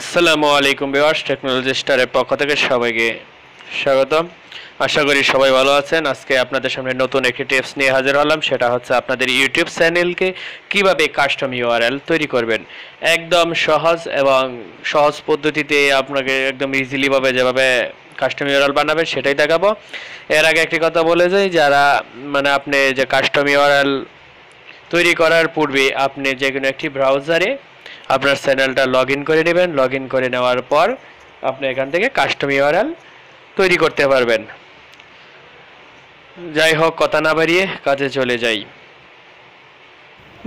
আসসালামু আলাইকুম বিওয়ার্স টেকনোলজি স্টারের পক্ষ থেকে সবাইকে স্বাগতম আশা করি সবাই ভালো আছেন আজকে আপনাদের সামনে নতুন একটি টিপস নিয়ে হাজির হলাম সেটা হচ্ছে আপনাদের ইউটিউব চ্যানেলকে কিভাবে কাস্টম ইউআরএল তৈরি করবেন একদম সহজ এবং সহজ পদ্ধতিতে আপনাকে একদম ইজিলিভাবে যেভাবে কাস্টম ইউআরএল বানাবেন সেটাই দেখাবো এর আগে একটি কথা বলে যাই যারা মানে আপনি যে কাস্টম ইউআরএল তৈরি করার পূর্বে আপনি যে কোনো একটি ব্রাউজারে আপনার চ্যানেলটা লগ করে নেবেন লগ করে নেওয়ার পর আপনি এখান থেকে কাস্টম ইউআরএল তৈরি করতে পারবেন যাই হোক কথা না বাড়িয়ে কাজে চলে যাই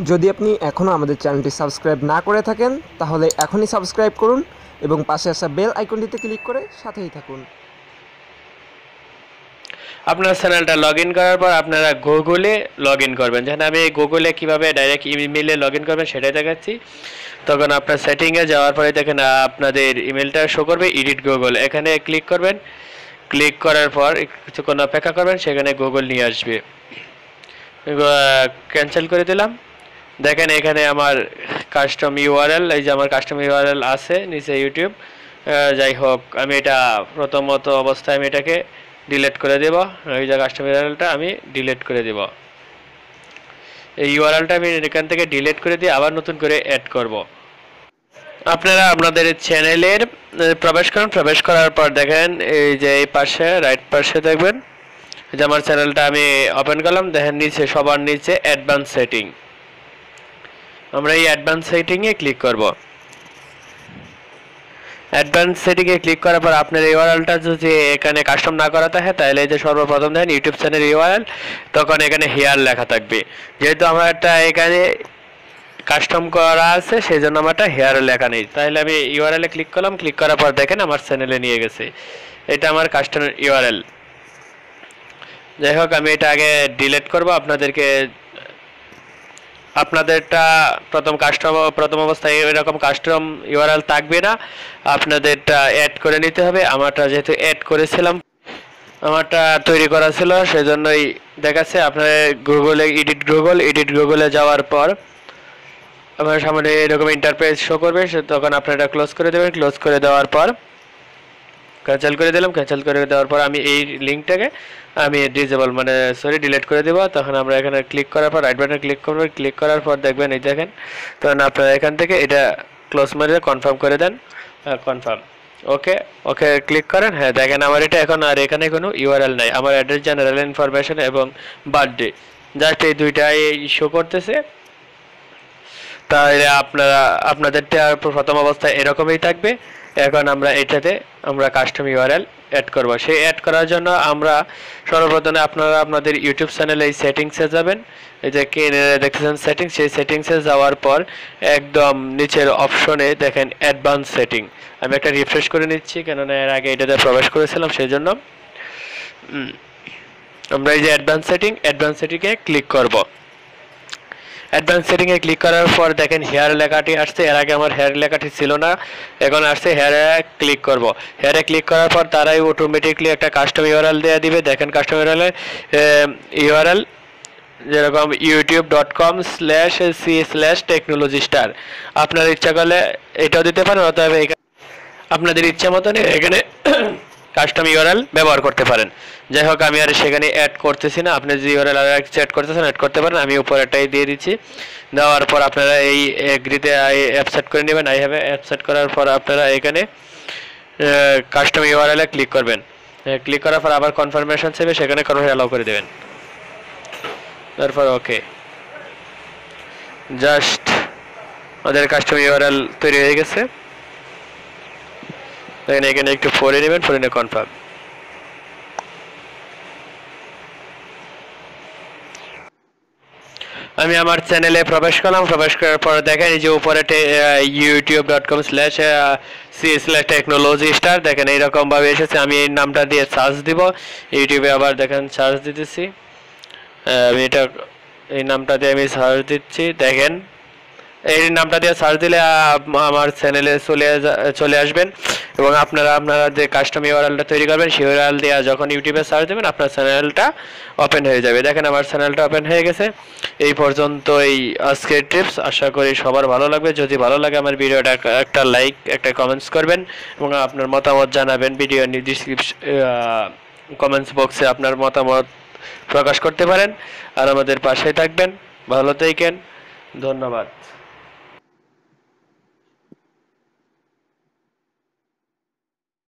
যদি আপনি এখনও আমাদের চ্যানেলটি সাবস্ক্রাইব না করে থাকেন তাহলে এখনই সাবস্ক্রাইব করুন এবং পাশে আসা বেল আইকনটিতে ক্লিক করে সাথেই থাকুন আপনার চ্যানেলটা লগ করার পর আপনারা গুগলে লগ করবেন যেখানে আমি গুগলে কীভাবে ডাইরেক্ট ইমেলে লগ করবেন সেটাই দেখাচ্ছি তখন আপনার সেটিংয়ে যাওয়ার পরে দেখেন আপনাদের ইমেলটা শো করবে এডিট গুগল এখানে ক্লিক করবেন ক্লিক করার পর কিছুক্ষণ অপেক্ষা করবেন সেখানে গুগল নিয়ে আসবে ক্যান্সেল করে দিলাম দেখেন এখানে আমার কাস্টম ইউআরএল এই যে আমার কাস্টম ইউআরএল আছে নিচে ইউটিউব যাই হোক আমি এটা প্রথমত অবস্থায় আমি এটাকে ডিলেট করে দেব এই যে কাস্টম ইউআরএলটা আমি ডিলেট করে দেবো এই ইউআরএলটা আমি এখান থেকে ডিলিট করে দিয়ে আবার নতুন করে অ্যাড করব। আপনারা আপনাদের চ্যানেলের প্রবেশ করেন প্রবেশ করার পর দেখেন এই যে এই পাশে রাইট পাশে দেখবেন যে আমার চ্যানেলটা আমি ওপেন করলাম দেখেন নিচে সবার নিচে অ্যাডভান্স সেটিং আমরা এই অ্যাডভান্স সেটিংয়ে ক্লিক করবো অ্যাডভান্স সেটিংয়ে ক্লিক করার পর আপনার ইউআরএলটা যদি এখানে কাস্টম না করাতে হয় তাহলে এই যে সর্বপ্রথম দেখেন ইউটিউব চ্যানেল ইউআরএল তখন এখানে হেয়ার লেখা থাকবে যেহেতু আমার একটা এখানে কাস্টম করা আছে সেই জন্য আমার একটা হেয়ার লেখা নেই তাহলে আমি ইউআরএলে ক্লিক করলাম ক্লিক করার পর দেখেন আমার চ্যানেলে নিয়ে গেছে এটা আমার কাস্টমার ইউআরএল যাই হোক আমি এটা আগে ডিলেট করব আপনাদেরকে আপনাদেরটা প্রথম কাস্টম প্রথম অবস্থায় এরকম কাস্টম ইউআরএল থাকবে না আপনাদেরটা অ্যাড করে নিতে হবে আমারটা যেহেতু অ্যাড করেছিলাম আমারটা তৈরি করা ছিল সেই জন্যই দেখাচ্ছে আপনার গুগলে এডিট গুগল এডিট গুগলে যাওয়ার পর আপনার সামনে এরকম ইন্টারপ্রাইজ শো করবে সে তখন আপনারা ক্লোজ করে দেবেন ক্লোজ করে দেওয়ার পর ক্যান্সেল করে দিলাম ক্যান্সেল করে দেওয়ার পর আমি এই লিঙ্কটাকে আমি ডিজেবল মানে সরি ডিলিট করে দেবো তখন আমরা এখানে ক্লিক করার পর রাইট বাটনে ক্লিক করবো ক্লিক করার পর দেখবেন এই দেখেন তখন আপনারা এখান থেকে এটা ক্লোজ মারে কনফার্ম করে দেন কনফার্ম ওকে ওকে ক্লিক করেন হ্যাঁ দেখেন আমার এটা এখন আর এখানে কোনো ইউআরএল নাই আমার অ্যাড্রেস জেনারেল ইনফরমেশন এবং বার্থডে জাস্ট এই দুইটাই শো করতেছে তাহলে আপনারা আপনাদেরটা প্রথম অবস্থায় এরকমই থাকবে এখন আমরা এটাতে আমরা কাস্টম ইউআরএল অ্যাড করব সেই অ্যাড করার জন্য আমরা সর্বপ্রথমে আপনারা আপনাদের ইউটিউব চ্যানেলে এই সেটিংসে যাবেন এই যে কে দেখতেছেন সেটিংস সেই সেটিংসে যাওয়ার পর একদম নিচের অপশনে দেখেন অ্যাডভান্স সেটিং আমি একটা রিফ্রেশ করে নিচ্ছি কেননা এর আগে এটাতে প্রবেশ করেছিলাম সেই জন্য আমরা এই যে অ্যাডভান্স সেটিং অ্যাডভান্স সেটিংয়ে ক্লিক করব অ্যাডভান্স সেটিংয়ে ক্লিক করার পর দেখেন হেয়ার লেখাটি আসছে এর আগে আমার হেয়ার লেখাটি ছিল না এখন আসছে হেয়ারে ক্লিক করব হেয়ারে ক্লিক করার পর তারাই অটোমেটিকলি একটা কাস্টম ইউআরএল দেওয়া দিবে দেখেন কাস্টম ইউআরএল ইউআরএল যেরকম YouTube dot com slash C slash technology star আপনার ইচ্ছা করলে এটাও দিতে পারেন অথবা আপনাদের ইচ্ছা মতন এখানে কাস্টম ইউআরএল ব্যবহার করতে পারেন যাই হোক আমি আর সেখানে অ্যাড করতেছি না আপনি যদি ইউআরএল আর কিছু অ্যাড করতেছেন অ্যাড করতে পারেন আমি একটাই দিয়ে দিচ্ছি দেওয়ার পর আপনারা এই এগ্রিতে অ্যাপসেট করে নেবেন আই হ্যাভে অ্যাপসেট করার পর আপনারা এখানে কাস্টম ইউআরএলে ক্লিক করবেন ক্লিক করার পর আবার কনফার্মেশন চাইবে সেখানে কনফার্ম অ্যালাউ করে দেবেন তারপর ওকে জাস্ট আমাদের কাস্টম ইউআরএল তৈরি হয়ে গেছে দেখেন এখানে একটু ফোরে নেবেন ফোরে নিয়ে কনফার্ম আমি আমার চ্যানেলে প্রবেশ করলাম প্রবেশ করার পর দেখেন এই যে উপরে YouTube dot com slash C slash technology star দেখেন এইরকমভাবে এসেছে আমি এই নামটা দিয়ে সার্চ দিব ইউটিউবে আবার দেখেন সার্চ দিতেছি আমি এটা এই নামটা দিয়ে আমি সার্চ দিচ্ছি দেখেন এই নামটা দিয়ে সার্চ দিলে আমার চ্যানেলে চলে চলে আসবেন এবং আপনারা আপনারা যে কাস্টম ইউআরএলটা তৈরি করবেন সেই ইউআরএল দিয়ে যখন ইউটিউবে সার্চ দেবেন আপনার চ্যানেলটা ওপেন হয়ে যাবে দেখেন আমার চ্যানেলটা ওপেন হয়ে গেছে এই পর্যন্ত এই আজকের টিপস আশা করি সবার ভালো লাগবে যদি ভালো লাগে আমার ভিডিওটা একটা লাইক একটা কমেন্টস করবেন এবং আপনার মতামত জানাবেন ভিডিও ডিসক্রিপশন কমেন্টস বক্সে আপনার মতামত প্রকাশ করতে পারেন আর আমাদের পাশে থাকবেন ভালো থাকেন ধন্যবাদ